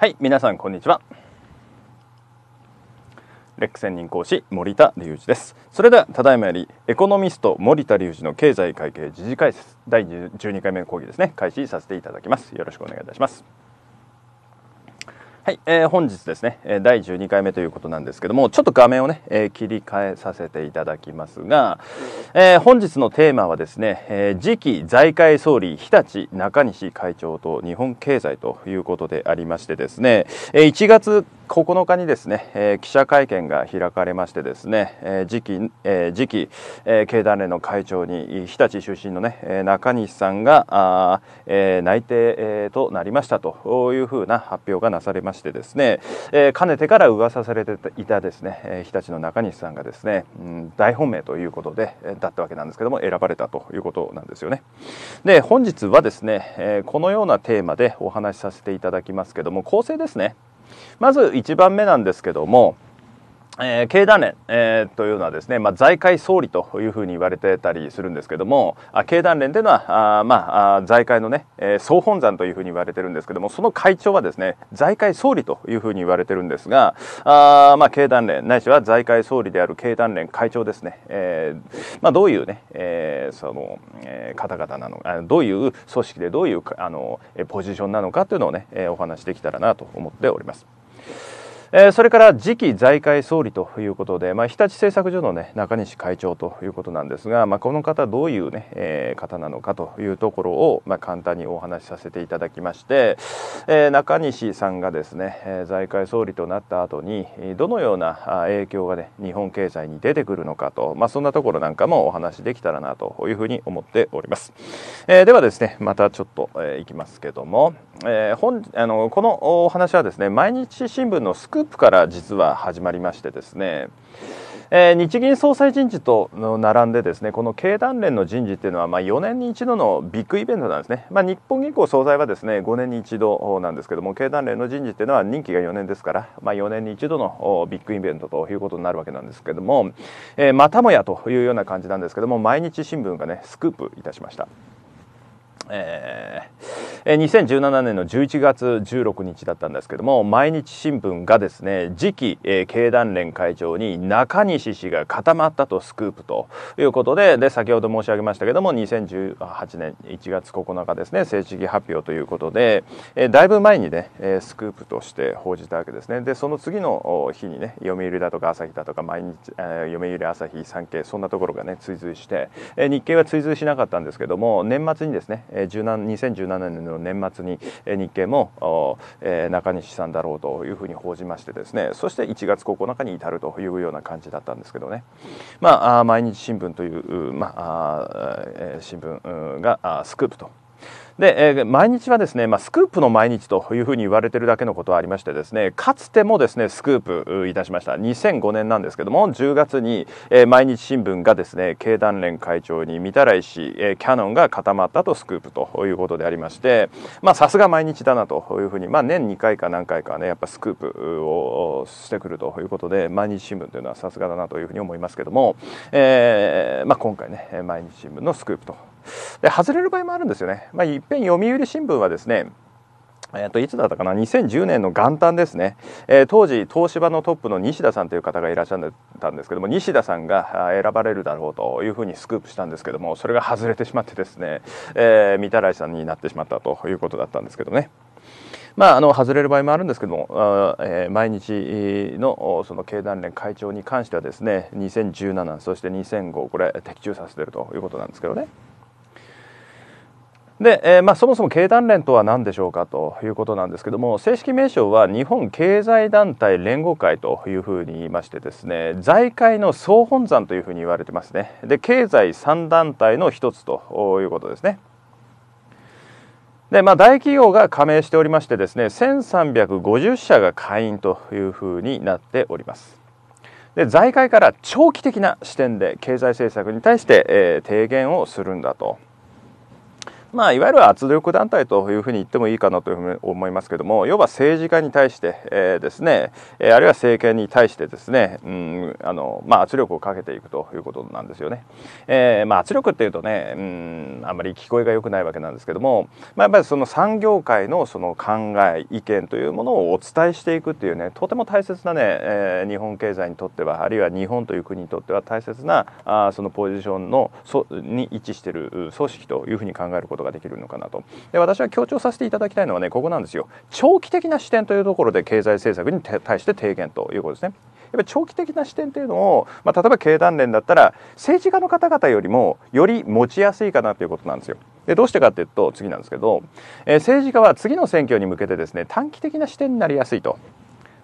はい皆さんこんにちはレック専任講師森田隆二ですそれではただいまよりエコノミスト森田隆二の経済会計時事解説第12回目の講義ですね開始させていただきますよろしくお願いいたしますはい、えー、本日ですね、第12回目ということなんですけども、ちょっと画面をね、えー、切り替えさせていただきますが、えー、本日のテーマはですね、えー、次期財界総理、日立中西会長と日本経済ということでありましてですね、1月9日にですね、えー、記者会見が開かれましてですね、えー、次期、えー、次期、えー、経団連の会長に日立出身のね、中西さんがあ、えー、内定、えー、となりましたというふうな発表がなされました。してですね、えー、かねてから噂されていたですね、えー、日立の中西さんがですね、うん、大本命ということで、えー、だったわけなんですけども選ばれたということなんですよね。で本日はですね、えー、このようなテーマでお話しさせていただきますけども構成ですねまず1番目なんですけどもえー、経団連、えー、というのはですね、まあ、財界総理というふうに言われてたりするんですけどもあ経団連というのはあ、まあ、あ財界のね、えー、総本山というふうに言われてるんですけどもその会長はですね財界総理というふうに言われてるんですがあ、まあ、経団連ないしは財界総理である経団連会長ですね、えーまあ、どういうね、えーそのえー、方々なのかどういう組織でどういうあのポジションなのかというのをねお話しできたらなと思っております。えー、それから次期財界総理ということで、まあ、日立製作所の、ね、中西会長ということなんですが、まあ、この方どういうね、えー、方なのかというところを、まあ、簡単にお話しさせていただきまして、えー、中西さんがですね、えー、財界総理となった後にどのような影響が、ね、日本経済に出てくるのかと、まあ、そんなところなんかもお話できたらなというふうに思っております。えー、ではですねまたちょっと、えー、いきますけども、えー、本あのこのお話はですね毎日新聞のスククープから実は始まりましてですね、えー、日銀総裁人事と並んでですねこの経団連の人事っていうのはまあ4年に一度のビッグイベントなんですね、まあ、日本銀行総裁はですね5年に一度なんですけども経団連の人事っていうのは任期が4年ですから、まあ、4年に一度のビッグイベントということになるわけなんですけども、えー、またもやというような感じなんですけども毎日新聞がねスクープいたしました。えーえ2017年の11月16日だったんですけども毎日新聞がですね次期、えー、経団連会長に中西氏が固まったとスクープということでで先ほど申し上げましたけども2018年1月9日ですね正式発表ということで、えー、だいぶ前にね、えスクープとして報じたわけですねでその次の日にね読売だとか朝日だとか毎日、えー、読売朝日産経そんなところがね追随して、え日経は追随しなかったんですけども年末にですね、えー、2017年の年末に日経も、え中西さんだろうというふうに報じましてですねそして1月9日に至るというような感じだったんですけどね、まあ、毎日新聞という、まあ、新聞がスクープと。で、え毎日はですね、まあ、スクープの毎日というふうに言われてるだけのことはありましてですねかつてもですねスクープいたしました2005年なんですけども10月に、え毎日新聞がですね経団連会長に御手洗氏、えキャノンが固まったとスクープということでありましてまあさすが毎日だなというふうに、まあ、年2回か何回かねやっぱスクープをしてくるということで毎日新聞というのはさすがだなというふうに思いますけども、えーまあ、今回ね毎日新聞のスクープとで外れる場合もあるんですよね、まあ、いっぺん読売新聞はですねえーと、いつだったかな2010年の元旦ですね、えー、当時東芝のトップの西田さんという方がいらっしゃったんですけども西田さんが選ばれるだろうというふうにスクープしたんですけどもそれが外れてしまってですね、えー、三田来さんになってしまったということだったんですけどね。まあ、あの外れる場合もあるんですけども、えー、毎日のその経団連会長に関してはですね2017そして2005これ的中させてるということなんですけどね。で、えー、まあ、そもそも経団連とは何でしょうかということなんですけども正式名称は日本経済団体連合会というふうに言いましてですね財界の総本山というふうに言われてますねで経済3団体の一つということですね。でまあ、大企業が加盟しておりましてですね1350社が会員というふうになっております。で財界から長期的な視点で経済政策に対して、えー、提言をするんだと。まあ、いわゆる圧力団体というふうに言ってもいいかなというふうに思いますけども要は政治家に対して、えー、ですね、えー、あるいは政権に対してですね、うんあのまあ、圧力をかけていくということなんですよね。えーまあ、圧力っていうとね、うん、あんまり聞こえが良くないわけなんですけども、まあ、やっぱりその産業界のその考え意見というものをお伝えしていくっていうねとても大切なね、えー、日本経済にとってはあるいは日本という国にとっては大切なあそのポジションのそに位置している組織というふうに考えることことができるのかなとで私は強調させていただきたいのはねここなんですよ長期的な視点というところで経済政策に対して提言ということですね。やっぱ長期的な視点というのを、まあ、例えば経団連だったら政治家の方々よりもより持ちやすいかなということなんですよ。でどうしてかっていうと次なんですけど、えー、政治家は次の選挙に向けてですね短期的な視点になりやすいと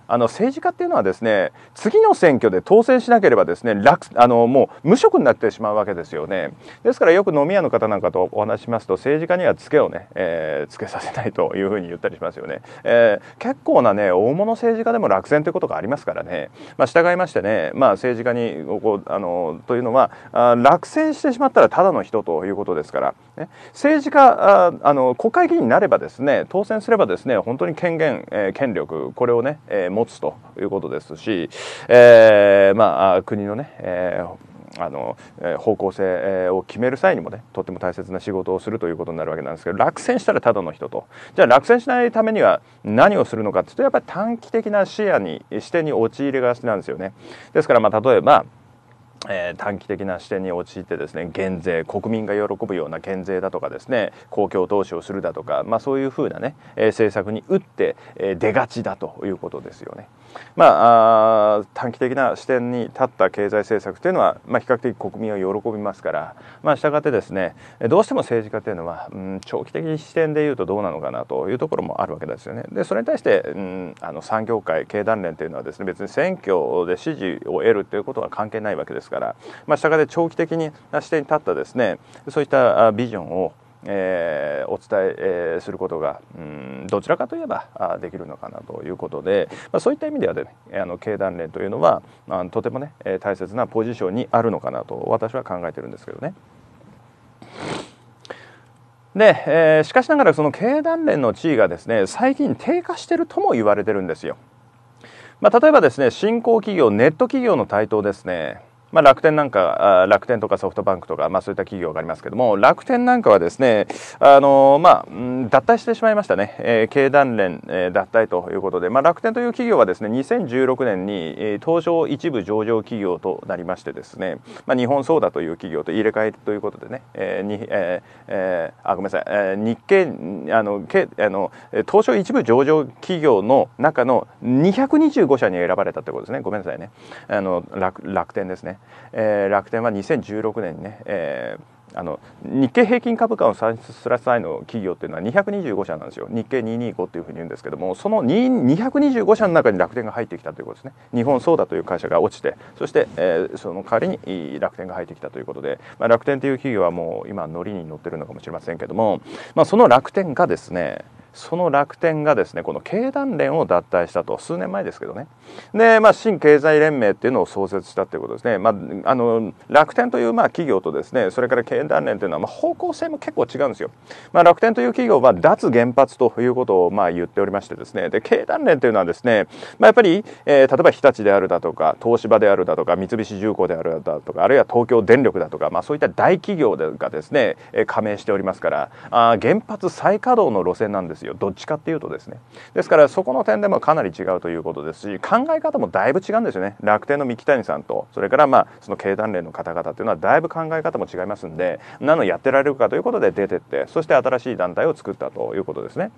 あの政治家っていうのはですね次の選挙で当選しなければですね楽あのもう無職になってしまうわけですよねですからよく飲み屋の方なんかとお話しますと政治家にはつけをね、えー、つけさせないというふうに言ったりしますよね、えー、結構なね大物政治家でも落選ということがありますからね、まあ、従いましてね、まあ、政治家にこうあのというのはあ落選してしまったらただの人ということですから、ね、政治家ああの国会議員になればですね当選すればですね本当に権限、えー、権力これをね、えー持つということですし、えー、まあ、国のね、えーあの方向性を決める際にもねとっても大切な仕事をするということになるわけなんですけど落選したらただの人とじゃあ落選しないためには何をするのかっていうとやっぱり短期的な視野に視点に陥りがちなんですよね。ですからまあ例えばえー、短期的な視点に陥ってですね減税国民が喜ぶような減税だとかですね公共投資をするだとか、まあ、そういうふうなね、えー、政策に打って、えー、出がちだということですよね。まあ、短期的な視点に立った経済政策というのは、まあ、比較的国民は喜びますから、まあ、したがってですねどうしても政治家というのは、うん、長期的視点でいうとどうなのかなというところもあるわけですよね。でそれに対して、うん、あの産業界経団連というのはですね別に選挙で支持を得るということは関係ないわけですから、まあ、したがって長期的に視点に立ったですねそういったビジョンをえー、お伝ええすることが、うん、どちらかといえばあできるのかなということで、まあ、そういった意味ではねあの経団連というのはあとてもね、え大切なポジションにあるのかなと私は考えてるんですけどね。で、えー、しかしながらその経団連の地位がですね最近低下してるとも言われてるんですよ。まあ、例えばですね新興企業ネット企業の台頭ですね。まあ、楽天なんか楽天とかソフトバンクとか、まあ、そういった企業がありますけども楽天なんかはですねあの、まあ、脱退してしまいましたね、えー、経団連、えー、脱退ということで、まあ、楽天という企業はですね2016年に東証一部上場企業となりましてですね、まあ、日本ソーダという企業と入れ替えということでね、えーにえーえー、あごめんなさい、えー、日経あのけあの東証一部上場企業の中の225社に選ばれたということですねごめんなさいねあの楽楽天ですね。えー、楽天は2016年にね、えー、あの日経平均株価を算出する際の企業っていうのは225社なんですよ日経225っていうふうに言うんですけどもその225社の中に楽天が入ってきたということですね日本ソーダという会社が落ちてそして、えー、その代わりに楽天が入ってきたということで、まあ、楽天という企業はもう今乗りに乗ってるのかもしれませんけども、まあ、その楽天がですねその楽天がですねこの経団連を脱退したと数年前ですけどねで、まあ、新経済連盟っていうのを創設したということですね、まあ、あの楽天というまあ企業とですねそれから経団連というのはまあ方向性も結構違うんですよ、まあ、楽天という企業は脱原発ということをまあ言っておりましてですねで経団連というのはですね、まあ、やっぱり、えー、例えば日立であるだとか東芝であるだとか三菱重工であるだとかあるいは東京電力だとか、まあ、そういった大企業がですね加盟しておりますからあ原発再稼働の路線なんですですよどっちかっていうとですねですからそこの点でもかなり違うということですし考え方もだいぶ違うんですよね楽天の三木谷さんとそれからまあその経団連の方々っていうのはだいぶ考え方も違いますんで何のやってられるかということで出てってそして新しい団体を作ったということですね。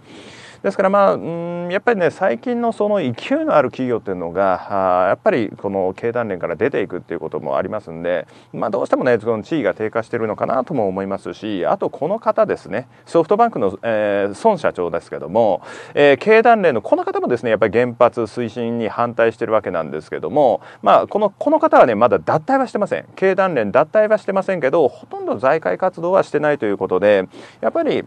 ですからまあうんやっぱりね最近のその勢いのある企業っていうのがあやっぱりこの経団連から出ていくっていうこともありますんで、まあ、どうしてもねその地位が低下してるのかなとも思いますしあとこの方ですねソフトバンクの、えー、孫社長ですけども、えー、経団連のこの方もですねやっぱり原発推進に反対してるわけなんですけども、まあ、このこの方はねまだ脱退はしてません経団連脱退はしてませんけどほとんど財界活動はしてないということでやっぱり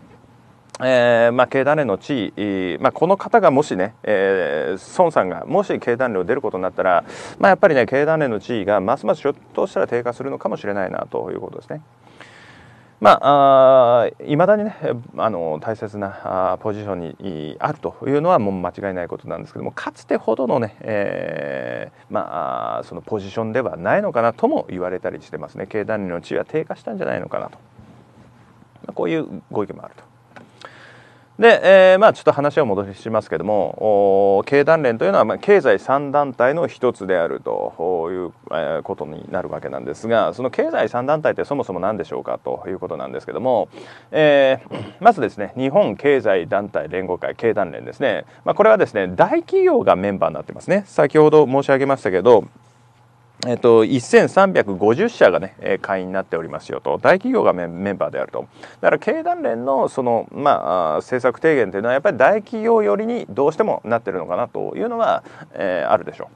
えーまあ、経団連の地位、まあ、この方がもしね、えー、孫さんがもし経団連を出ることになったら、まあ、やっぱりね経団連の地位がますますひょっとしたら低下するのかもしれないなということですね。まあ、いまだにねあの大切なあポジションにあるというのはもう間違いないことなんですけどもかつてほどのね、えー、まあ、そのポジションではないのかなとも言われたりしてますね経団連の地位は低下したんじゃないのかなと、まあ、こういうご意見もあると。で、えー、まあちょっと話を戻しますけども経団連というのは、まあ、経済3団体の一つであるという、ことになるわけなんですがその経済3団体ってそもそも何でしょうかということなんですけども、えー、まずですね日本経済団体連合会経団連ですね、まあ、これはですね大企業がメンバーになってますね先ほど申し上げましたけどえっと、1350社がね会員になっておりますよと大企業がメンバーであるとだから経団連のその、まあ、政策提言というのはやっぱり大企業寄りにどうしてもなってるのかなというのは、えー、あるでしょ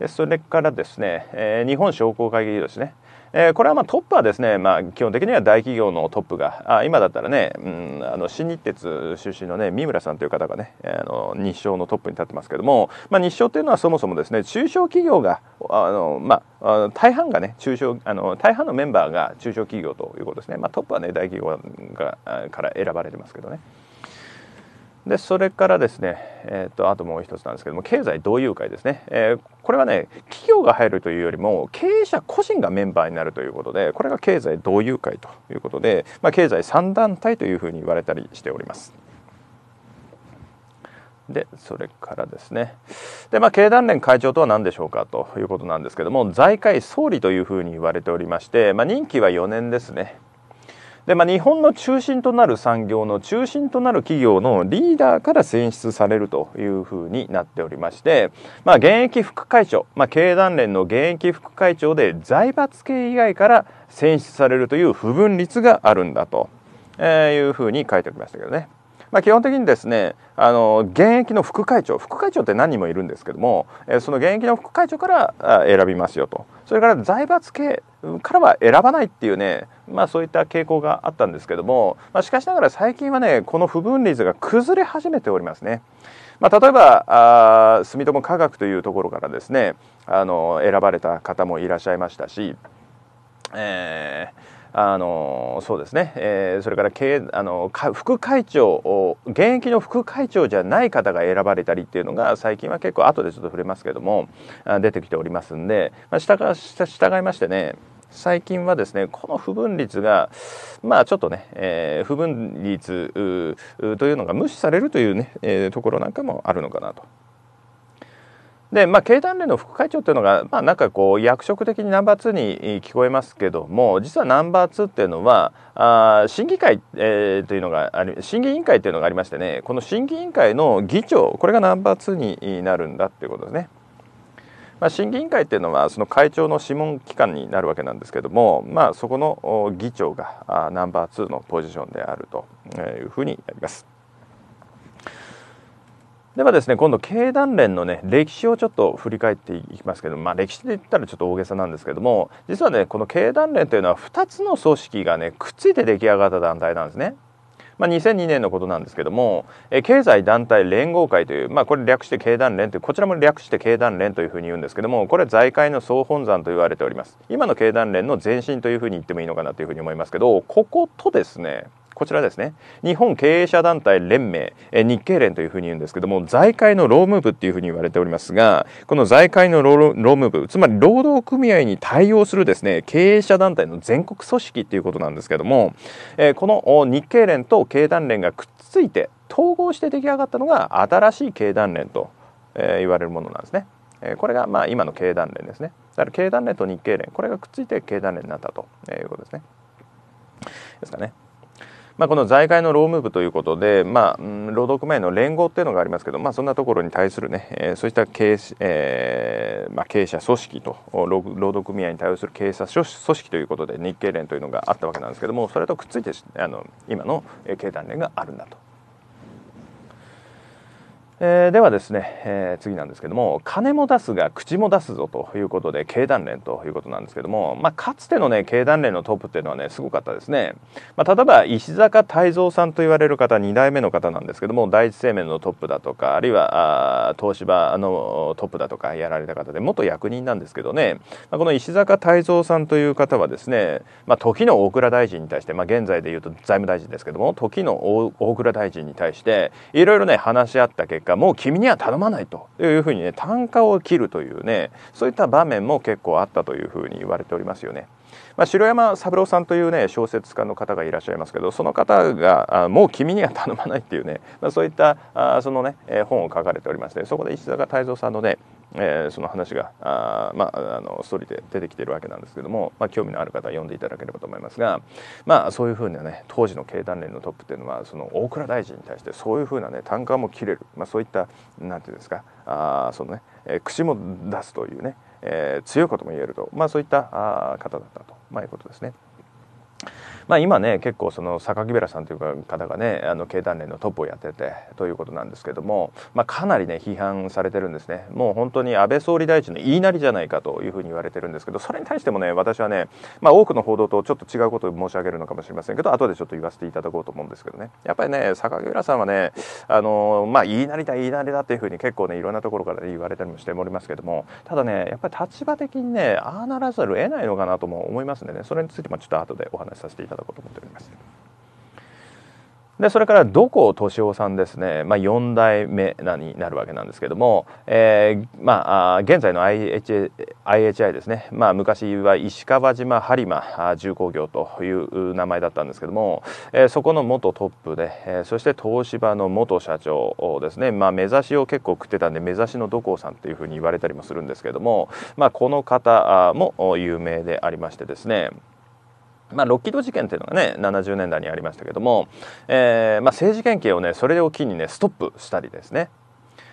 う。それからですね、えー、日本商工会議ですね、えー、これはまトップはですね、まあ、基本的には大企業のトップがあ今だったらね、うん、あの新日鉄出身の、ね、三村さんという方がねあの日商のトップに立ってますけども、まあ、日商というのはそもそもですね中小企業があの、まあ、大半がね中小あの大半のメンバーが中小企業ということですね、まあ、トップはね大企業がから選ばれてますけどね。でそれからですね、えーと、あともう一つなんですけども経済同友会ですね、えー、これはね企業が入るというよりも経営者個人がメンバーになるということでこれが経済同友会ということで、まあ、経済3団体というふうに言われたりしております。でそれからですねで、まあ、経団連会長とは何でしょうかということなんですけども財界総理というふうに言われておりまして、まあ、任期は4年ですね。で、まあ、日本の中心となる産業の中心となる企業のリーダーから選出されるというふうになっておりまして、まあ、現役副会長、まあ、経団連の現役副会長で財閥系以外から選出されるという不分率があるんだというふうに書いておきましたけどね。まあ、基本的にですねあの現役の副会長副会長って何人もいるんですけども、えその現役の副会長から選びますよとそれから財閥系からは選ばないっていうね、まあ、そういった傾向があったんですけども、まあ、しかしながら最近はねこの不分率が崩れ始めておりますね。まあ、例えばあ住友科学というところからですねあの選ばれた方もいらっしゃいましたし、えーあのそうですね、えー、それから経あの副会長現役の副会長じゃない方が選ばれたりっていうのが最近は結構後でちょっと触れますけども出てきておりますんで、まあ、従従いましてね最近はですねこの不分率がまあちょっとね、えー、不分率というのが無視されるというね、えー、ところなんかもあるのかなとで、まあ、経団連の副会長っていうのが、まあ、なんかこう役職的にナンバー2に聞こえますけども実はナンバー2っていうのはあ審議会、えー、というのがあり審議委員会というのがありましてねこの審議委員会の議長これがナンバー2になるんだっていうことですね。まあ、審議委員会っていうのはその会長の諮問機関になるわけなんですけども、まあ、そこの議長がナンバー2のポジションであるというふうになります。ではですね今度経団連のね歴史をちょっと振り返っていきますけどまあ歴史で言ったらちょっと大げさなんですけども実はねこの経団連というのは2つの組織がねくっついて出来上がった団体なんですね。まあ、2002年のことなんですけども、え経済団体連合会という、まあ、これ略して経団連というこちらも略して経団連というふうに言うんですけどもこれ財界の総本山と言われております今の経団連の前身というふうに言ってもいいのかなというふうに思いますけどこことですねこちらですね日本経営者団体連盟日経連というふうに言うんですけども財界の労務部っていうふうに言われておりますがこの財界の労務部つまり労働組合に対応するですね経営者団体の全国組織っていうことなんですけども、えこの日経連と経団連がくっついて統合して出来上がったのが新しい経団連と、え言われるものなんですね。えこれがまあ今の経団連ですね。だから経団連と日経連これがくっついて経団連になったということですね。ですかね。まあ、この財界の労務部ということで、まあ、労働組合の連合っていうのがありますけど、まあ、そんなところに対するね、えー、そうした経営,、えーまあ、経営者組織と労働組合に対応する経営者組織ということで日経連というのがあったわけなんですけどもそれとくっついてあの今の経団連があるんだとえー、ではですね、えー、次なんですけども金も出すが口も出すぞということで経団連ということなんですけども、まあ、かつてのね経団連のトップっていうのはねすごかったですね、まあ、例えば石坂泰造さんと言われる方2代目の方なんですけども第一生命のトップだとかあるいはあ東芝のトップだとかやられた方で元役人なんですけどね、まあ、この石坂泰造さんという方はですね、まあ、時の大蔵大臣に対して、まあ、現在でいうと財務大臣ですけども時の大蔵大臣に対していろいろね話し合った結果果もう君には頼まないというふうにね単価を切るというねそういった場面も結構あったというふうに言われておりますよね。まあ、城山三郎さんというね小説家の方がいらっしゃいますけどその方がもう君には頼まない」っていうね、まあ、そういったあそのねえ本を書かれておりましてそこで石坂泰造さんのねえー、その話があ、まあ、あのストーリーで出てきてるわけなんですけども、まあ、興味のある方は読んでいただければと思いますが、まあ、そういうふうなね当時の経団連のトップっていうのはその大蔵大臣に対してそういうふうなね単価も切れる、まあ、そういったなんていうんですかあそのね、えー、口も出すというね、えー、強いことも言えると、まあ、そういったあ方だったと、まあ、いうことですね。まあ、今ね結構その榊原さんという方がねあの経団連のトップをやっててということなんですけども、まあ、かなりね批判されてるんですねもう本当に安倍総理大臣の言いなりじゃないかというふうに言われてるんですけどそれに対してもね私はね、まあ、多くの報道とちょっと違うことを申し上げるのかもしれませんけど後でちょっと言わせていただこうと思うんですけどねやっぱりね榊原さんはねあの、まあ、言いなりだ言いなりだっていうふうに結構ねいろんなところから言われたりもしておりますけどもただねやっぱり立場的にねああならざるを得ないのかなとも思いますんでねそれについてもちょっと後でお話しさせていただきます。だこうと思っておりますでそれから土光敏夫さんですね、まあ、4代目なになるわけなんですけども、えーまあ、現在の IH i ですね、まあ、昔は石川島播磨重工業という名前だったんですけども、えー、そこの元トップで、えー、そして東芝の元社長をですね、まあ、目指しを結構食ってたんで目指しの土光さんっていうふうに言われたりもするんですけども、まあ、この方も有名でありましてですねまあ、ロッキード事件っていうのがね70年代にありましたけども、えーまあ、政治権刑をねそれを機にねストップしたりですね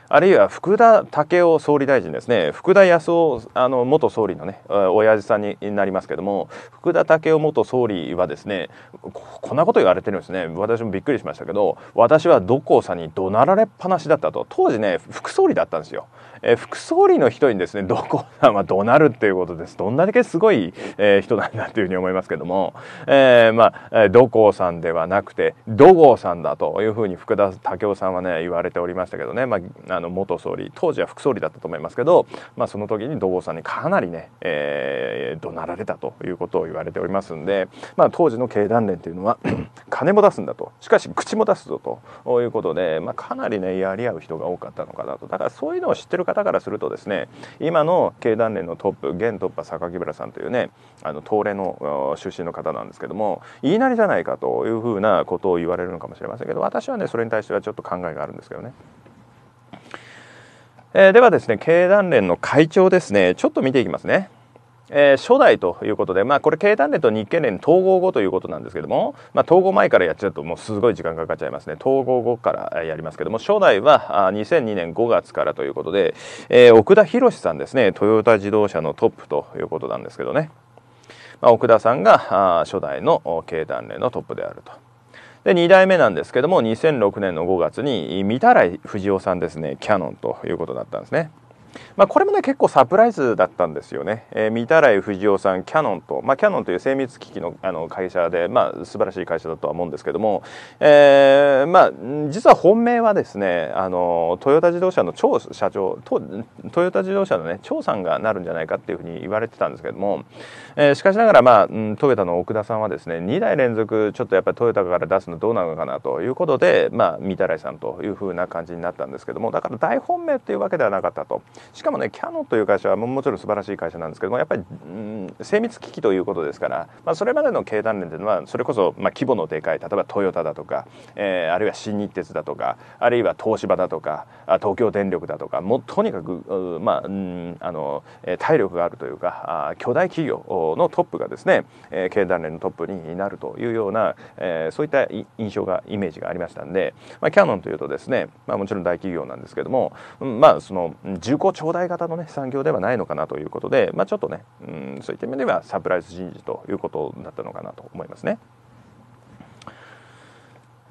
あるいは福田赳夫総理大臣ですね福田康夫あの元総理のね親父さんになりますけども福田赳夫元総理はですねこんなこと言われてるんですね私もびっくりしましたけど私はどこさに怒鳴られっぱなしだったと当時ね副総理だったんですよえ副総理の人にですね どこさんは怒鳴るっていうことですどんだけすごい、え人なんだというふうに思いますけども、えー、まあ土光さんではなくて土郷さんだというふうに福田武雄さんはね言われておりましたけどね、まあ、あの元総理当時は副総理だったと思いますけど、まあ、その時に土郷さんにかなりね、えー、怒鳴られたということを言われておりますんで、まあ、当時の経団連というのは 金も出すんだとしかし口も出すぞということで、まあ、かなりねやり合う人が多かったのかなとだからそういうのを知ってる方方からするとですね今の経団連のトップ現トップ榊原さんというねあの東レの出身の方なんですけども言いなりじゃないかというふうなことを言われるのかもしれませんけど私はねそれに対してはちょっと考えがあるんですけどね。えー、ではですね経団連の会長ですねちょっと見ていきますね。えー、初代ということで、まあ、これ経団連と日経連統合後ということなんですけども、まあ、統合前からやっちゃうともうすごい時間かかっちゃいますね統合後からやりますけども初代は2002年5月からということで、えー、奥田博さんですねトヨタ自動車のトップということなんですけどね、まあ、奥田さんが初代の経団連のトップであると。で2代目なんですけども2006年の5月に御手洗藤夫さんですねキヤノンということだったんですね。まあ、これもね結構サプライズだったんですよね、えー、三田藤雄さんキヤノンと、まあ、キヤノンという精密機器のあの会社で、まあ、素晴らしい会社だとは思うんですけども、えーまあ、実は本命はですねあのトヨタ自動車の長社長トヨタ自動車のね長さんがなるんじゃないかっていうふうに言われてたんですけども、えー、しかしながら、まあ、うん、トヨタの奥田さんはですね2代連続ちょっとやっぱりトヨタから出すのどうなのかなということで、まあ、三田来さんというふうな感じになったんですけどもだから大本命っていうわけではなかったとしかもねキヤノという会社はもちろん素晴らしい会社なんですけどもやっぱり、うん、精密機器ということですから、まあ、それまでの経団連というのはそれこそ、まあ、規模のでかい例えばトヨタだとか、えー、あるいは新日鉄だとかあるいは東芝だとか東京電力だとかもうとにかく、まあ、うん、あの体力があるというか巨大企業のトップがですね、えー、経団連のトップになるというような、えー、そういった印象がイメージがありましたんで、まあ、キヤノンというとですね、まあ、もちろん大企業なんですけども、まあその重厚長大型のね産業ではないのかなということで、まあ、ちょっとね、うん、そういった意味ではサプライズ人事ということだったのかなと思いますね。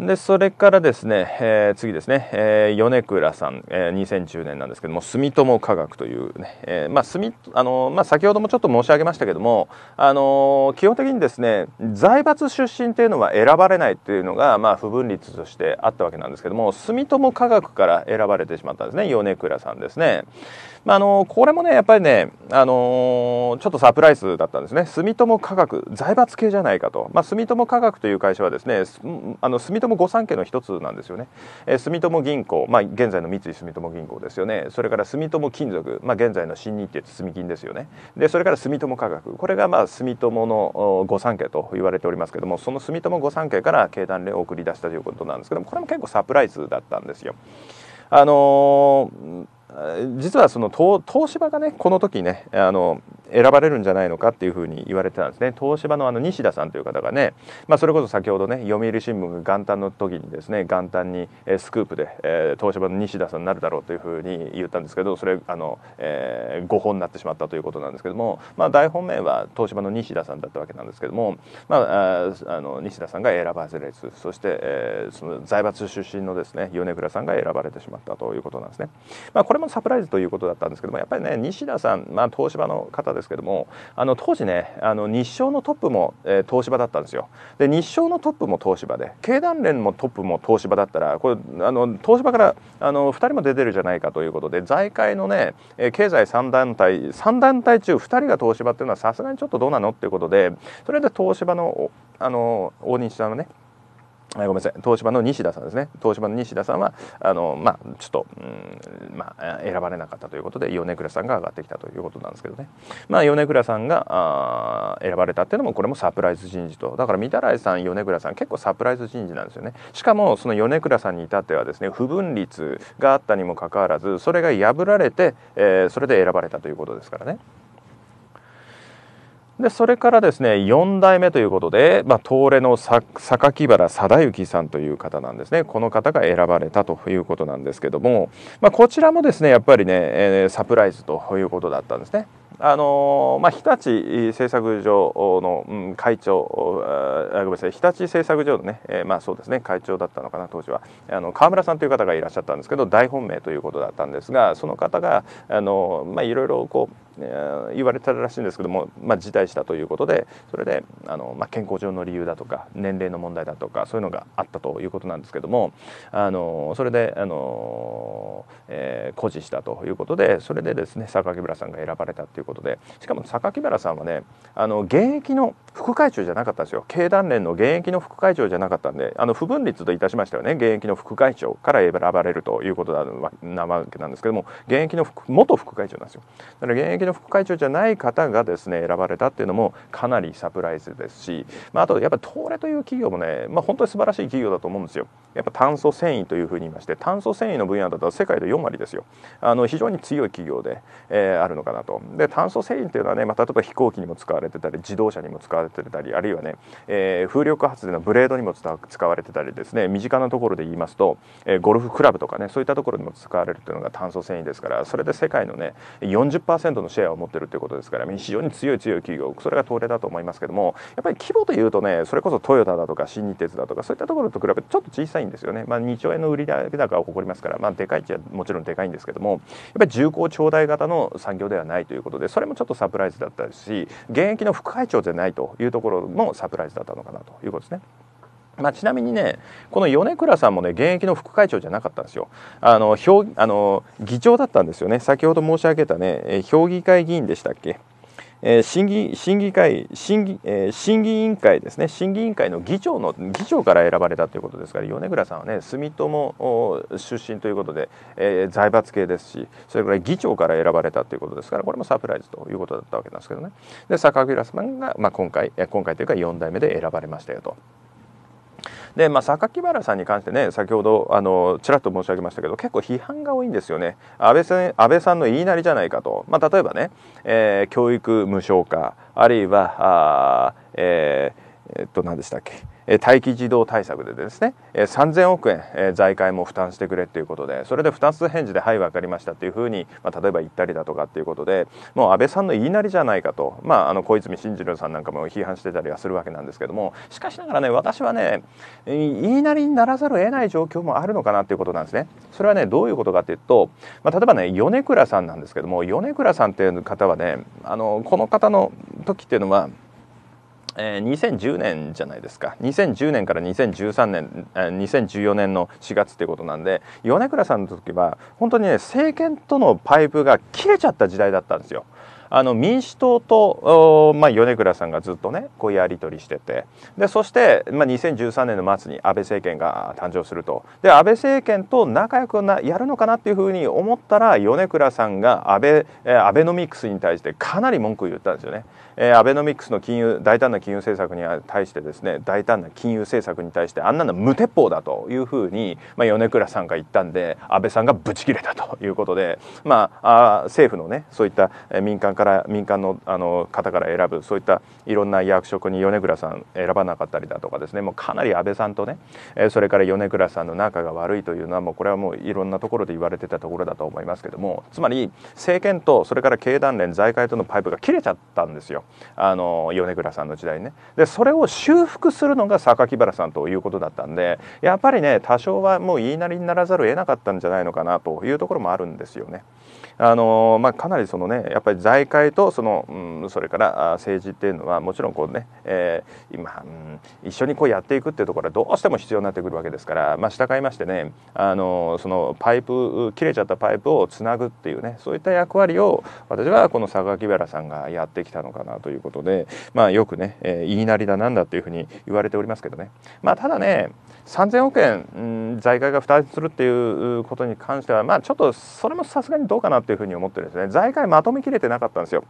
でそれからですね、えー、次ですね、えー、米倉さん、えー、2010年なんですけども住友科学というね、えー、まあ住あのまあ先ほどもちょっと申し上げましたけどもあの基本的にですね財閥出身というのは選ばれないっていうのがまあ不分率としてあったわけなんですけども住友科学から選ばれてしまったんですね米倉さんですね。まあ、あのこれもねやっぱりね、あのちょっとサプライズだったんですね住友化学財閥系じゃないかと、まあ、住友化学という会社はですねあの住友御三家の一つなんですよね、えー、住友銀行、まあ、現在の三井住友銀行ですよねそれから住友金属、まあ、現在の新日鉄住金ですよねでそれから住友化学これがまあ住友の御三家と言われておりますけどもその住友御三家から経団連を送り出したということなんですけどもこれも結構サプライズだったんですよ。あのー実はその東芝がねこの時ねあの選ばれるんじゃないのかっていうふうに言われてたんですね東芝のあの西田さんという方がね、まあ、それこそ先ほどね読売新聞が元旦の時にですね元旦にスクープで、えー、東芝の西田さんになるだろうというふうに言ったんですけどそれあの、えー、誤報になってしまったということなんですけども、まあ、大本命は東芝の西田さんだったわけなんですけども、まあ、あの西田さんが選ばれずそして、えー、その財閥出身のですね米倉さんが選ばれてしまったということなんですね。まあ、これもサプライズということだったんですけどもやっぱりね西田さん、まあ、東芝の方ですけどもあの当時ねあの日商のトップも、えー、東芝だったんですよで日商のトップも東芝で経団連もトップも東芝だったらこれあの東芝からあの2人も出てるじゃないかということで財界のね、えー、経済3団体3団体中2人が東芝っていうのはさすがにちょっとどうなのっていうことでそれで東芝のあの大西さんのねごめんなさい東芝の西田さんですね東芝の西田さんはあの、まあ、ちょっと、うんまあ、選ばれなかったということで米倉さんが上がってきたということなんですけどね、まあ、米倉さんがあ選ばれたっていうのもこれもサプライズ人事とだから御手洗さん米倉さん結構サプライズ人事なんですよねしかもその米倉さんに至ってはですね不分率があったにもかかわらずそれが破られて、えー、それで選ばれたということですからね。でそれからですね4代目ということで、まあ、東レの榊原貞之さんという方なんですねこの方が選ばれたということなんですけども、まあ、こちらもですねやっぱりね、えー、サプライズということだったんですね。あのまあ、日立製作所の会長あごめんなさい日立製作所のね、えー、まあそうですね会長だったのかな当時はあの川村さんという方がいらっしゃったんですけど大本命ということだったんですがその方があの、まあ、いろいろこう言われたらしいんですけども、まあ、辞退したということでそれであの、まあ、健康上の理由だとか年齢の問題だとかそういうのがあったということなんですけどもあのそれであの、えー、誇示したということでそれでですね榊原さんが選ばれたということでしかも榊原さんはねあの現役の副会長じゃなかったんですよ経団連の現役の副会長じゃなかったんであの不分立といたしましたよね現役の副会長から選ばれるということなわけなんですけども現役の元副会長なんですよ。だから現役の副会長じゃない方がですね選ばれたっていうのもかなりサプライズですし、まあ、あとやっぱ東レという企業もね、まあ、本当に素晴らしい企業だと思うんですよ。やっぱ炭素繊維というふうに言いまして炭素繊維の分野だと世界で4割ですよあの非常に強い企業で、えー、あるのかなとで炭素繊維というのはね、まあ、例えば飛行機にも使われてたり自動車にも使われてたりあるいはね、えー、風力発電のブレードにも使われてたりですね身近なところで言いますと、えー、ゴルフクラブとかねそういったところにも使われるというのが炭素繊維ですからそれで世界のね40%のシェアを持ってるということですから非常に強い強い企業それが東レだと思いますけどもやっぱり規模というとねそれこそトヨタだとか新日鉄だとかそういったところと比べてちょっと小さいんですよね、まあ、2兆円の売上高を誇りますから、まあ、でかいっちゃもちろんでかいんですけどもやっぱり重厚長大型の産業ではないということでそれもちょっとサプライズだったし現役の副会長じゃないというところもサプライズだったのかなということですね。まあ、ちなみにねこの米倉さんもね現役の副会長じゃなかったんですよあの評あの議長だったんですよね先ほど申し上げたね評議会議員でしたっけ、えー、審議審議会審議、えー、審議委員会ですね審議委員会の議長の議長から選ばれたということですから米倉さんはね住友出身ということで、えー、財閥系ですしそれから議長から選ばれたということですからこれもサプライズということだったわけなんですけどねで坂倉さんが、まあ、今回今回というか4代目で選ばれましたよと。で、まあ、榊原さんに関してね先ほどあのちらっと申し上げましたけど結構批判が多いんですよね安倍さん安倍さんの言いなりじゃないかと、まあ、例えばね、えー、教育無償化あるいはあ、えーえっと何でしたっけ待機児童対策でですね3000億円財界も負担してくれということでそれで2つ返事で「はい分かりました」っていうふうに、まあ、例えば言ったりだとかっていうことでもう安倍さんの言いなりじゃないかと、まあ、あの小泉進次郎さんなんかも批判してたりはするわけなんですけどもしかしながらね私はね言いなりにならざるを得ない状況もあるのかなっていうことなんですね。それはねどういうことかっていうと、まあ、例えばね米倉さんなんですけども米倉さんっていう方はねあのこの方の時っていうのはえー、2010年じゃないですか2010年から2013年、えー、2014年の4月ということなんで米倉さんの時は本当にね政権とのパイプが切れちゃった時代だったんですよ。あの民主党と、まあ、米倉さんがずっとねこうやり取りしててでそして、まあ、2013年の末に安倍政権が誕生するとで安倍政権と仲良くなやるのかなっていうふうに思ったら米倉さんが安倍、えアベノミクスに対してかなり文句を言ったんですよね。えー、アベノミクスの金融大胆な金融政策に対してですね大胆な金融政策に対してあんなの無鉄砲だというふうに、まあ、米倉さんが言ったんで安倍さんがブチ切れたということで、まあ、あ政府のねそういった民間化から民間のあの方から選ぶそういったいろんな役職に米倉さん選ばなかったりだとかですねもうかなり安倍さんとねそれから米倉さんの仲が悪いというのはもうこれはもういろんなところで言われてたところだと思いますけどもつまり政権とそれから経団連財界とのパイプが切れちゃったんですよあの米倉さんの時代にね。でそれを修復するのが榊原さんということだったんでやっぱりね多少はもう言いなりにならざるを得なかったんじゃないのかなというところもあるんですよね。あのまあ、かなりその、ね、やっぱり財界とその、うん、それから政治っていうのはもちろんこうね、えー、今、うん、一緒にこうやっていくっていうところはどうしても必要になってくるわけですから、まあ、従いましてねあのそのパイプ切れちゃったパイプをつなぐっていうねそういった役割を私はこの榊原さんがやってきたのかなということで、まあ、よくね、えー、言いなりだなんだっていうふうに言われておりますけどね、まあ、ただね3,000億円、うん、財界が負担するっていうことに関しては、まあ、ちょっとそれもさすがにどうかなというふうに思ってるんですね財界まとめきれてなかったんですよ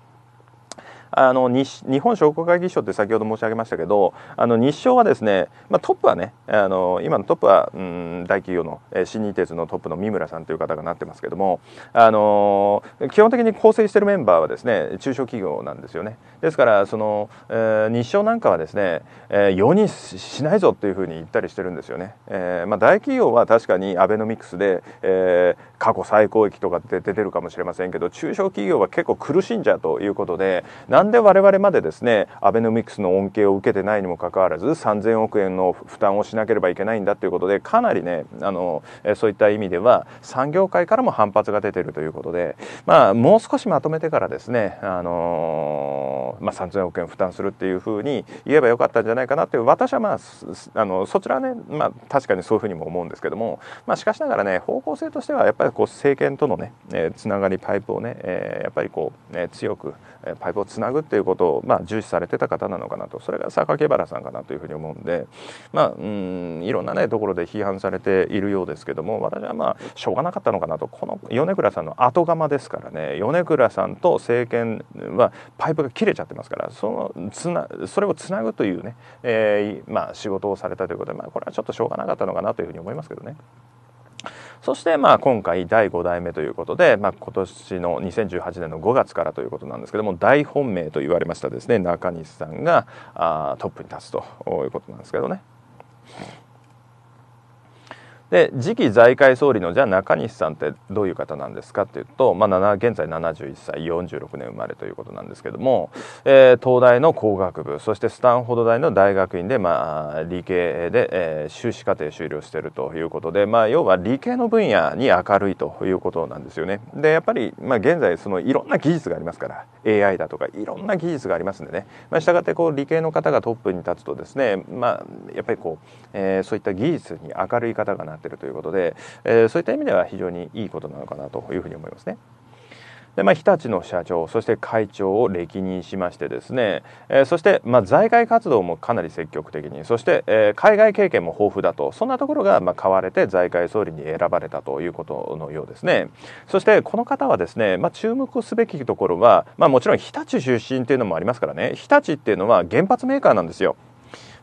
あの日本商工会議所って先ほど申し上げましたけどあの日商はですね、まあ、トップはねあの今のトップは、うん、大企業の、えー、新日鉄のトップの三村さんという方がなってますけども、あのー、基本的に構成しているメンバーはですね中小企業なんですよねですからその、えー、日商なんかはですね、えー、容認しないぞというふうに言ったりしてるんですよね、えーまあ、大企業は確かにアベノミクスで、えー、過去最高益とかって出てるかもしれませんけど中小企業は結構苦しんじゃうということでなんんで我々までですねアベノミクスの恩恵を受けてないにもかかわらず3000億円の負担をしなければいけないんだということでかなりねあのそういった意味では産業界からも反発が出ているということで、まあ、もう少しまとめてからですね、あのまあ、3000億円負担するっていうふうに言えばよかったんじゃないかなって私は、まあ、あのそちらはね、まあ、確かにそういうふうにも思うんですけども、まあ、しかしながらね方向性としてはやっぱりこう政権とのね、えー、つながりパイプをね、えー、やっぱりこう、ね、強くパイプをつなぐぐっていうことを、まあ、重視されてた方なのかなとそれが榊原さんかなというふうに思うんで、まあ、うんいろんな、ね、ところで批判されているようですけども私はまあしょうがなかったのかなとこの米倉さんの後釜ですからね米倉さんと政権はパイプが切れちゃってますからそのつなそれをつなぐというね、えーまあ、仕事をされたということで、まあ、これはちょっとしょうがなかったのかなというふうに思いますけどね。そしてまあ今回第5代目ということで、まあ、今年の2018年の5月からということなんですけども大本命と言われましたですね中西さんがあトップに立つということなんですけどね。で次期財界総理のじゃあ中西さんってどういう方なんですかっていうと、まあ、現在71歳46年生まれということなんですけども、えー、東大の工学部そしてスタンフォード大の大学院で、まあ、理系で、えー、修士課程修了しているということで、まあ、要は理系の分野に明るいということなんですよね。でやっぱり、まあ、現在そのいろんな技術がありますから AI だとかいろんな技術がありますんでね、まあ、したがってこう理系の方がトップに立つとですね、まあ、やっぱりこう、えー、そういった技術に明るい方がなってるということで、えー、そういった意味では非常にいいことなのかなというふうに思いますね。でまあ、日立の社長そして会長を歴任しましてですね、えー、そして、まあ、在外活動もかなり積極的にそして、えー、海外経験も豊富だとそんなところが、まあ、買われて在外総理に選ばれたということのようですねそしてこの方はですね、まあ、注目すべきところは、まあ、もちろん日立出身っていうのもありますからね日立っていうのは原発メーカーなんですよ。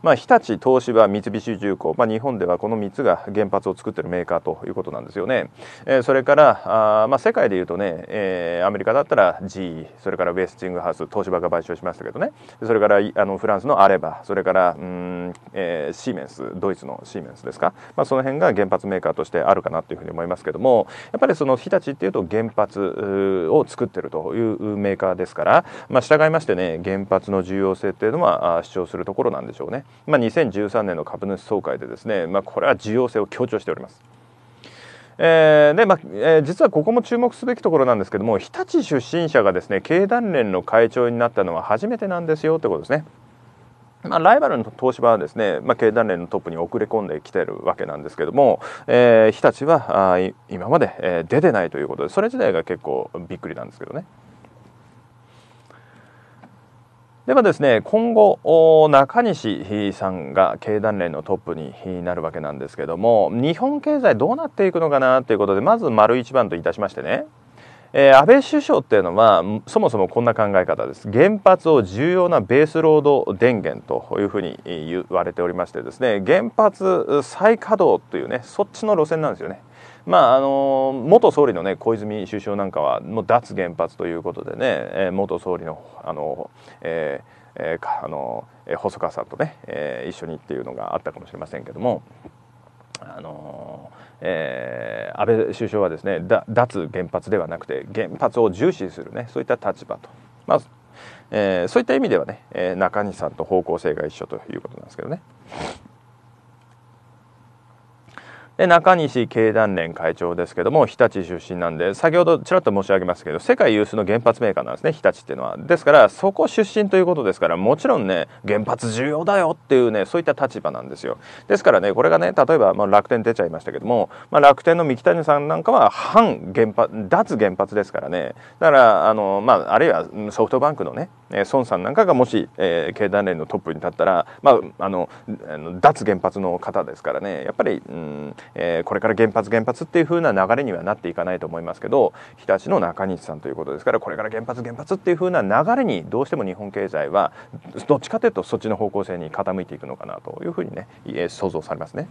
まあ、日立、東芝、三菱重工、まあ、日本ではこの3つが原発を作っているメーカーということなんですよね。えー、それからあ、まあ、世界でいうとね、えー、アメリカだったら GE それからウェスティングハウス東芝が買収しましたけどねそれからあのフランスのアレバそれからうん、えー、シーメンスドイツのシーメンスですか、まあ、その辺が原発メーカーとしてあるかなというふうに思いますけどもやっぱりその日立っていうと原発を作ってるというメーカーですから、まあ、従いましてね原発の重要性っていうのは主張するところなんでしょうね。まあ、2013年の株主総会でですね、まあ、これは重要性を強調しております。えーでまあえー、実はここも注目すべきところなんですけども日立出身者がですね経団連の会長になったのは初めてなんですよということですね。まあ、ライバルの東芝はですね、まあ、経団連のトップに遅れ込んできてるわけなんですけども、えー、日立はあ今まで、えー、出てないということでそれ自体が結構びっくりなんですけどね。ではですね今後中西さんが経団連のトップになるわけなんですけども日本経済どうなっていくのかなということでまず丸一番といたしましてね、えー、安倍首相っていうのはそもそもこんな考え方です原発を重要なベースロード電源というふうに言われておりましてですね原発再稼働というねそっちの路線なんですよね。まあ、あの元総理の、ね、小泉首相なんかはもう脱原発ということでね、えー、元総理のあの、えーえー、あの細川さんとね、えー、一緒にっていうのがあったかもしれませんけども。あのえー、安倍首相はですね脱原発ではなくて原発を重視するねそういった立場と、まずえー、そういった意味ではね、えー、中西さんと方向性が一緒ということなんですけどね。で中西経団連会長ですけども日立出身なんで先ほどちらっと申し上げますけど世界有数の原発メーカーなんですね日立っていうのは。ですからそこ出身ということですからもちろんね原発重要だよっていうねそういった立場なんですよ。ですからねこれがね例えばまあ楽天出ちゃいましたけども、まあ、楽天の三木谷さんなんかは反原発脱原発ですからねだからあの、まあ、あるいはソフトバンクのねえ孫さんなんかがもし、え経団連のトップに立ったら、まあ、あの脱原発の方ですからねやっぱり、うんえこれから原発原発っていう風な流れにはなっていかないと思いますけど日立の中西さんということですからこれから原発原発っていう風な流れにどうしても日本経済はどっちかというとそっちの方向性に傾いていくのかなというふうにね想像されますね。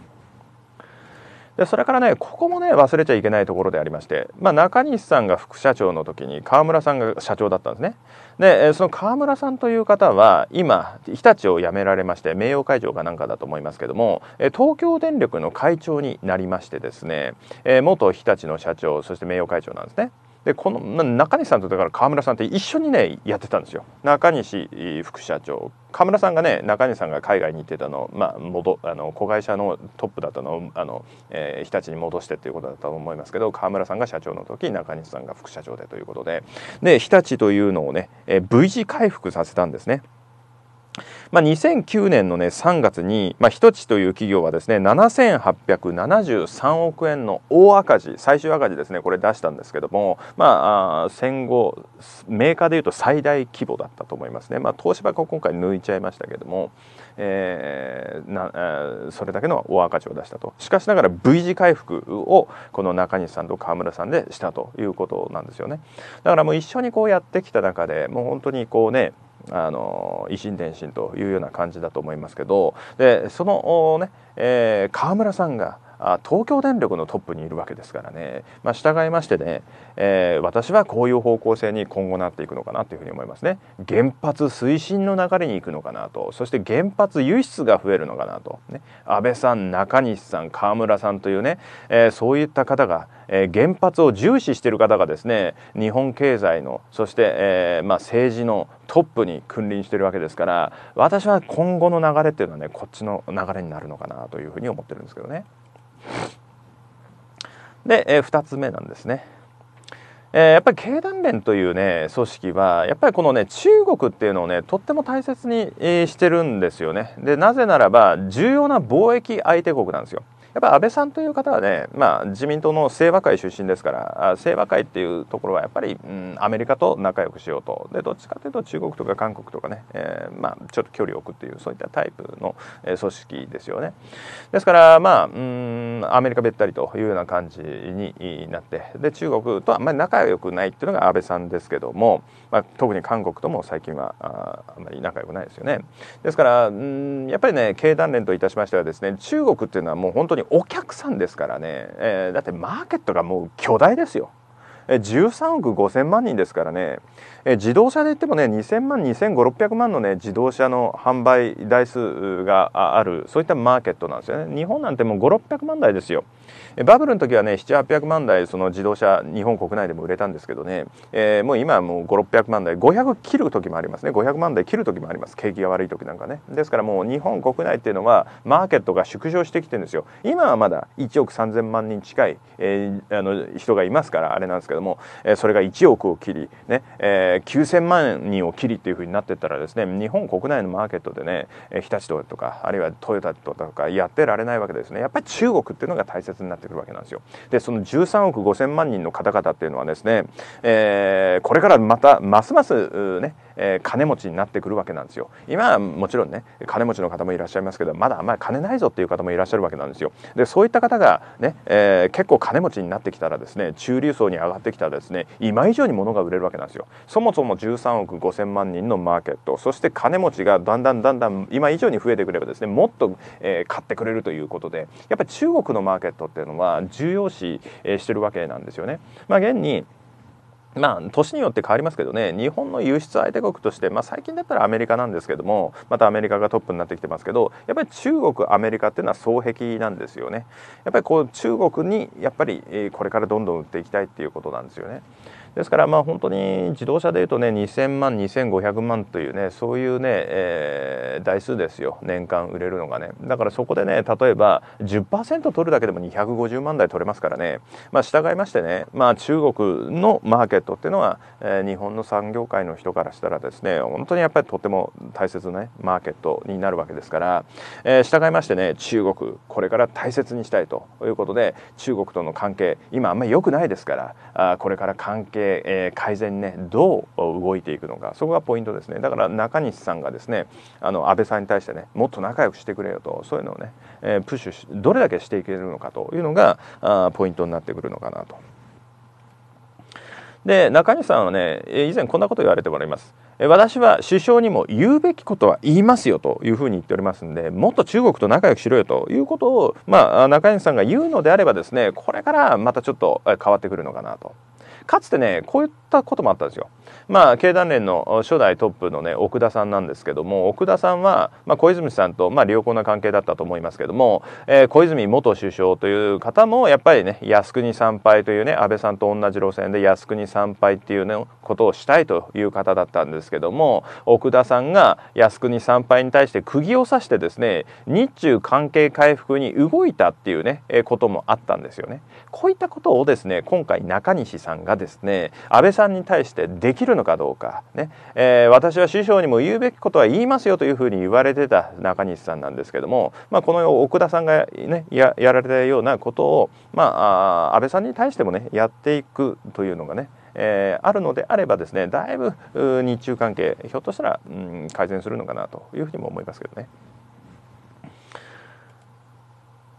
でそれからねここもね忘れちゃいけないところでありまして、まあ、中西さんが副社長の時に川村さんが社長だったんですねでその川村さんという方は今日立を辞められまして名誉会長かなんかだと思いますけども東京電力の会長になりましてですね元日立の社長そして名誉会長なんですね。でこの中西さんとだから川村さんって一緒にねやってたんですよ中西副社長川村さんがね中西さんが海外に行ってたの,、まあ、戻あの子会社のトップだったのをあの、えー、日立に戻してっていうことだったと思いますけど川村さんが社長の時中西さんが副社長でということでで日立というのをね、えー、V 字回復させたんですね。まあ、2009年の、ね、3月に、まあ、日立という企業はですね7873億円の大赤字最終赤字ですねこれ出したんですけども、まあ、戦後メーカーでいうと最大規模だったと思いますね、まあ、東芝が今回抜いちゃいましたけども、えー、な、えそれだけの大赤字を出したとしかしながら V 字回復をこの中西さんと川村さんでしたということなんですよねだからもう一緒にこうやってきた中でもう本当にこうねあの維新伝心というような感じだと思いますけどでそのね、えー、川村さんが「東京電力のトップにいるわけですからね、まあ、従いましてね、えー、私はこういう方向性に今後なっていくのかなというふうに思いますね原発推進の流れに行くのかなとそして原発輸出が増えるのかなと、ね、安倍さん中西さん河村さんというね、えー、そういった方が、えー、原発を重視している方がですね日本経済のそして、えーまあ、政治のトップに君臨してるわけですから私は今後の流れっていうのはねこっちの流れになるのかなというふうに思ってるんですけどね。で、えー、2つ目なんですね。えー、やっぱり経団連というね組織はやっぱりこのね中国っていうのをねとっても大切にしてるんですよね。でなぜならば重要な貿易相手国なんですよ。やっぱ安倍さんという方はね、まあ、自民党の清和会出身ですから清和会っていうところはやっぱり、うん、アメリカと仲良くしようとでどっちかというと中国とか韓国とかね、えー、まあ、ちょっと距離を置くっていうそういったタイプの、え組織ですよね。ですからまあうんアメリカべったりというような感じになってで中国とあんまり仲良くないっていうのが安倍さんですけども、まあ、特に韓国とも最近はああんまり仲良くないですよね。ですからうんやっぱりね経団連といたしましてはですね中国っていうのはもう本当ににお客さんですからね、えー、だってマーケットがもう巨大ですよ。13億5000万人ですからね自動車で言ってもね2000万2500600万のね自動車の販売台数があるそういったマーケットなんですよね日本なんてもう5600万台ですよバブルの時はね700800万台その自動車日本国内でも売れたんですけどね、えー、もう今はもう5600万台500切る時もありますね500万台切る時もあります景気が悪い時なんかねですからもう日本国内っていうのはマーケットが縮小してきてるんですよ今はまだ1億3000万人近い、えー、あの人がいますからあれなんですけども、えー、それが1億を切り、ねえー、9000万人を切りっていうふうになってったらですね日本国内のマーケットでね日立とかあるいはトヨタとかやってられないわけですねやっぱり中国っていうのが大切になってくるわけなんですよ。でその13億5,000万人の方々っていうのはですね、えー、これからまたますますね、え金持ちになってくるわけなんですよ。今はもちろんね金持ちの方もいらっしゃいますけどまだあんまり金ないぞっていう方もいらっしゃるわけなんですよ。でそういった方がね、えー、結構金持ちになってきたらですね中流層に上がってきたらですね今以上に物が売れるわけなんですよ。そもそも13億5,000万人のマーケットそして金持ちがだんだんだんだん今以上に増えてくればですねもっと、えー、買ってくれるということでやっぱり中国のマーケットっていうのは重要視、してるわけなんですよね。まあ、現にまあ、年によって変わりますけどね日本の輸出相手国として、まあ、最近だったらアメリカなんですけどもまたアメリカがトップになってきてますけどやっぱり中国アメリカっていうのは双璧なんですよねやっぱりこう中国にやっぱりこれからどんどん売っていきたいっていうことなんですよね。ですからまあ本当に自動車でいうとね2000万2500万というねそういうね、えー、台数ですよ年間売れるのがねだからそこでね例えば10%取るだけでも250万台取れますからねまあ従いましてねまあ中国のマーケットっていうのは、えー、日本の産業界の人からしたらですね本当にやっぱりとっても大切な、ね、マーケットになるわけですから、えー、従いましてね中国これから大切にしたいということで中国との関係今あんまり良くないですからあこれから関係係、えー、改善ねどう動いていくのかそこがポイントですねだから中西さんがですねあの安倍さんに対してねもっと仲良くしてくれよとそういうのをね、えー、プッシュしどれだけしていけるのかというのがあポイントになってくるのかなと。で中西さんはね以前こんなこと言われてもらいます私は首相にも言うべきことは言いますよというふうに言っておりますんでもっと中国と仲良くしろよということを、まあ、中西さんが言うのであればですねこれからまたちょっと変わってくるのかなと。かつてねこういったこともあったんですよまあ、経団連の初代トップの、ね、奥田さんなんですけども奥田さんは、まあ、小泉さんと、まあ、良好な関係だったと思いますけども、えー、小泉元首相という方もやっぱりね靖国参拝というね安倍さんと同じ路線で靖国参拝っていう、ね、ことをしたいという方だったんですけども奥田さんが靖国参拝に対して釘を刺してですね日中関係回復に動いたっていうね、えー、こともあったんですよね。こういったことをですね今回中西さんがですね安倍さんに対してできるののかどうか、ねえー、私は師匠にも言うべきことは言いますよというふうに言われてた中西さんなんですけども、まあ、この奥田さんがね、やられたようなことを、まあ、あ安倍さんに対しても、ね、やっていくというのがねえー、あるのであればですねだいぶ日中関係ひょっとしたら、うん、改善するのかなというふうにも思いますけどね。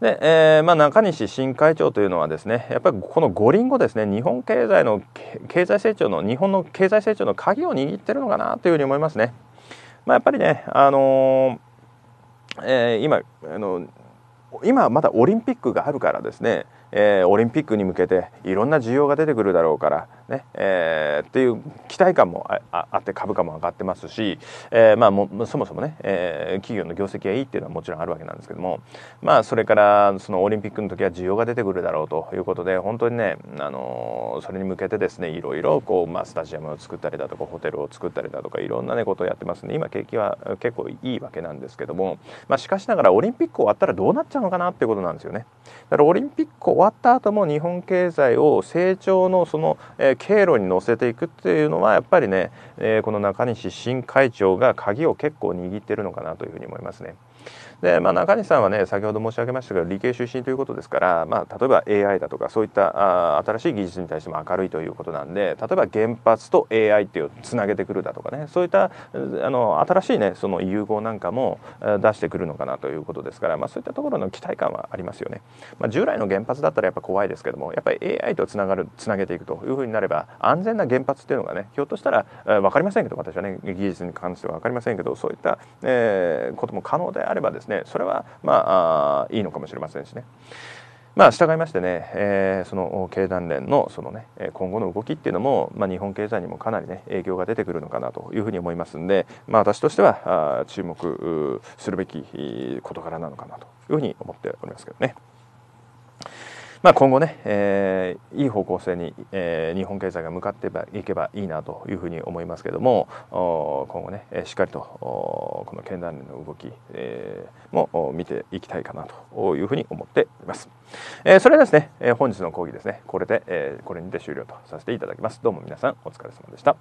で、えーまあ、中西新会長というのはですねやっぱりこの五輪後ですね日本経済の経済成長の日本の経済成長の鍵を握ってるのかなというふうに思いますね。まあ、やっぱりね、あのー、えー、今あの今まだオリンピックがあるからですね、えー、オリンピックに向けていろんな需要が出てくるだろうからねえー、っていう期待感もあって株価も上がってますし、えー、まあも、もそもそもね、えー、企業の業績がいいっていうのはもちろんあるわけなんですけども、まあ、それからそのオリンピックの時は需要が出てくるだろうということで本当にね、あのー、それに向けてですねいろいろこう、まあ、スタジアムを作ったりだとかホテルを作ったりだとかいろんな、ね、ことをやってますんで今景気は結構いいわけなんですけども、まあ、しかしながらオリンピック終わったらどうなっちゃうのかなっていうことなんですよね。だからオリンピック終わった後も日本経済を成長のその、えーー、経路に乗せていくっていうのはやっぱりね、えー、この中西新会長が鍵を結構握ってるのかなというふうに思いますね。で、まあ、中西さんはね先ほど申し上げましたけど理系出身ということですから、まあ、例えば AI だとかそういったあ新しい技術に対しても明るいということなんで例えば原発と AI っていうつなげてくるだとかねそういったあの新しいねその融合なんかも出してくるのかなということですから、まあ、そういったところの期待感はありますよね。まあ、従来の原発だったらやっぱ怖いですけどもやっぱり AI とつながるつなげていくというふうになれば安全な原発っていうのがねひょっとしたら、えー、分かりませんけど私はね技術に関しては分かりませんけどそういった、えー、ことも可能であればですねねそれはまああいいのかもしれませんしね。まあ、従いましてね、えー、その経団連のその、ね、今後の動きっていうのも、まあ、日本経済にもかなり、ね、影響が出てくるのかなというふうに思いますんで、まあ、私としてはあ注目するべき事柄なのかなというふうに思っておりますけどね。まあ、今後ね、えー、いい方向性に、えー、日本経済が向かっていけばいいなというふうに思いますけども今後ねしっかりとこの経団連の動き、えー、も見ていきたいかなというふうに思っています、えー、それはですね、えー、本日の講義ですねこれで、えー、これにて終了とさせていただきますどうも皆さんお疲れ様でした